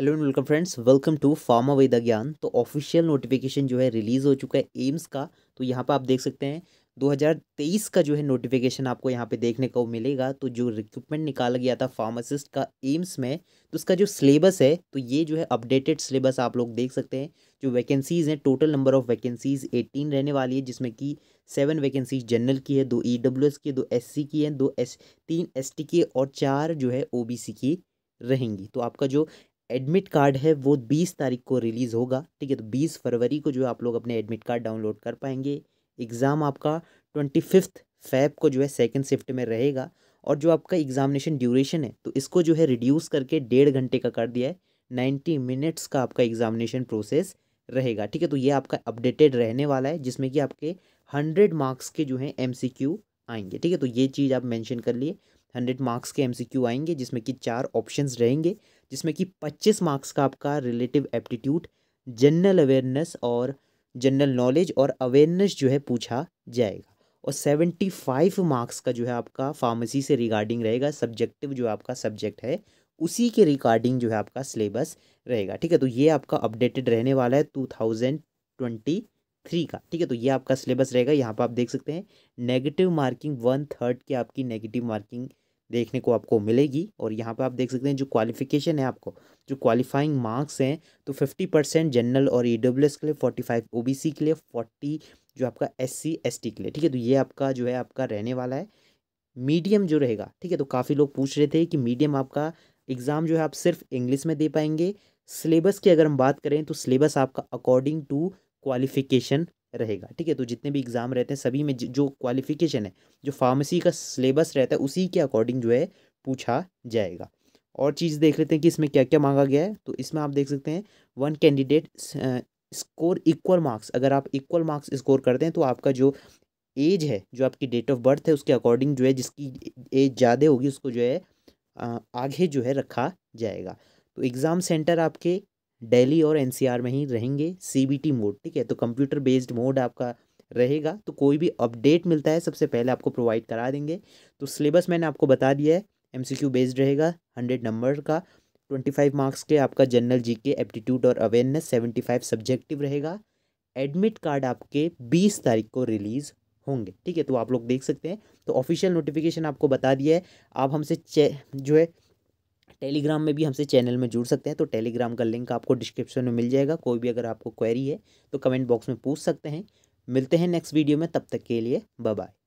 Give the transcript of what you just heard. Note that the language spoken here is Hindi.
hello and welcome friends welcome to pharma Veda Gyan तो ऑफिशियल नोटिफिकेशन जो है रिलीज़ हो चुका है एम्स का तो यहाँ पर आप देख सकते हैं 2023 का जो है नोटिफिकेशन आपको यहाँ पे देखने को मिलेगा तो जो रिक्रूटमेंट निकाला गया था फार्मासिस्ट का एम्स में तो उसका जो सिलेबस है तो ये जो है अपडेटेड सिलेबस आप लोग देख सकते हैं जो वैकेंसीज़ हैं total number of vacancies eighteen रहने वाली है जिसमें कि सेवन वैकेंसीज जनरल की है दो ई e की है दो एस की है दो एस तीन एस की और चार जो है ओ की रहेंगी तो आपका जो एडमिट कार्ड है वो बीस तारीख को रिलीज़ होगा ठीक है तो बीस फरवरी को जो है आप लोग अपने एडमिट कार्ड डाउनलोड कर पाएंगे एग्ज़ाम आपका ट्वेंटी फिफ्थ फैब को जो है सेकेंड शिफ्ट में रहेगा और जो आपका एग्जामिनेशन ड्यूरेशन है तो इसको जो है रिड्यूस करके डेढ़ घंटे का कर दिया है नाइन्टी मिनट्स का आपका एग्जामिनेशन प्रोसेस रहेगा ठीक है तो ये आपका अपडेटेड रहने वाला है जिसमें कि आपके हंड्रेड मार्क्स के जो हैं एम आएंगे ठीक है तो ये चीज़ आप मैंशन कर लिए हंड्रेड मार्क्स के एमसीक्यू आएंगे जिसमें कि चार ऑप्शंस रहेंगे जिसमें कि पच्चीस मार्क्स का आपका रिलेटिव एप्टीट्यूड जनरल अवेयरनेस और जनरल नॉलेज और अवेयरनेस जो है पूछा जाएगा और सेवेंटी फाइव मार्क्स का जो है आपका फार्मेसी से रिगार्डिंग रहेगा सब्जेक्टिव जो आपका सब्जेक्ट है उसी के रिगार्डिंग जो है आपका सिलेबस रहेगा ठीक है तो ये आपका अपडेटेड रहने वाला है टू थाउजेंड ट्वेंटी थ्री का ठीक है तो ये आपका सिलेबस रहेगा यहाँ पर आप देख सकते हैं नेगेटिव मार्किंग वन थर्ड की आपकी नेगेटिव मार्किंग देखने को आपको मिलेगी और यहाँ पर आप देख सकते हैं जो क्वालिफिकेशन है आपको जो क्वालिफाइंग मार्क्स हैं तो फिफ्टी परसेंट जनरल और ई के लिए फोर्टी फाइव ओ के लिए फोर्टी जो आपका एस सी एस के लिए ठीक है तो ये आपका जो है आपका रहने वाला है मीडियम जो रहेगा ठीक है तो काफ़ी लोग पूछ रहे थे कि मीडियम आपका एग्ज़ाम जो है आप सिर्फ इंग्लिश में दे पाएंगे सिलेबस की अगर हम बात करें तो सिलेबस आपका अकॉर्डिंग टू क्वालिफिकेशन रहेगा ठीक है तो जितने भी एग्ज़ाम रहते हैं सभी में जो क्वालिफिकेशन है जो फार्मेसी का सिलेबस रहता है उसी के अकॉर्डिंग जो है पूछा जाएगा और चीज़ देख लेते हैं कि इसमें क्या क्या मांगा गया है तो इसमें आप देख सकते हैं one candidate score equal marks अगर आप इक्वल मार्क्स स्कोर करते हैं तो आपका जो एज है जो आपकी डेट ऑफ बर्थ है उसके अकॉर्डिंग जो है जिसकी एज ज़्यादा होगी उसको जो है आगे जो है रखा जाएगा तो एग्ज़ाम सेंटर आपके दिल्ली और एनसीआर में ही रहेंगे सीबीटी मोड ठीक है तो कंप्यूटर बेस्ड मोड आपका रहेगा तो कोई भी अपडेट मिलता है सबसे पहले आपको प्रोवाइड करा देंगे तो सिलेबस मैंने आपको बता दिया है एम बेस्ड रहेगा हंड्रेड नंबर का ट्वेंटी फाइव मार्क्स के आपका जनरल के एप्टीट्यूड और अवेयरनेस सेवेंटी फाइव सब्जेक्टिव रहेगा एडमिट कार्ड आपके बीस तारीख को रिलीज़ होंगे ठीक है तो आप लोग देख सकते हैं तो ऑफिशियल नोटिफिकेशन आपको बता दिया है आप हमसे जो है टेलीग्राम में भी हमसे चैनल में जुड़ सकते हैं तो टेलीग्राम का लिंक आपको डिस्क्रिप्शन में मिल जाएगा कोई भी अगर आपको क्वेरी है तो कमेंट बॉक्स में पूछ सकते हैं मिलते हैं नेक्स्ट वीडियो में तब तक के लिए बाय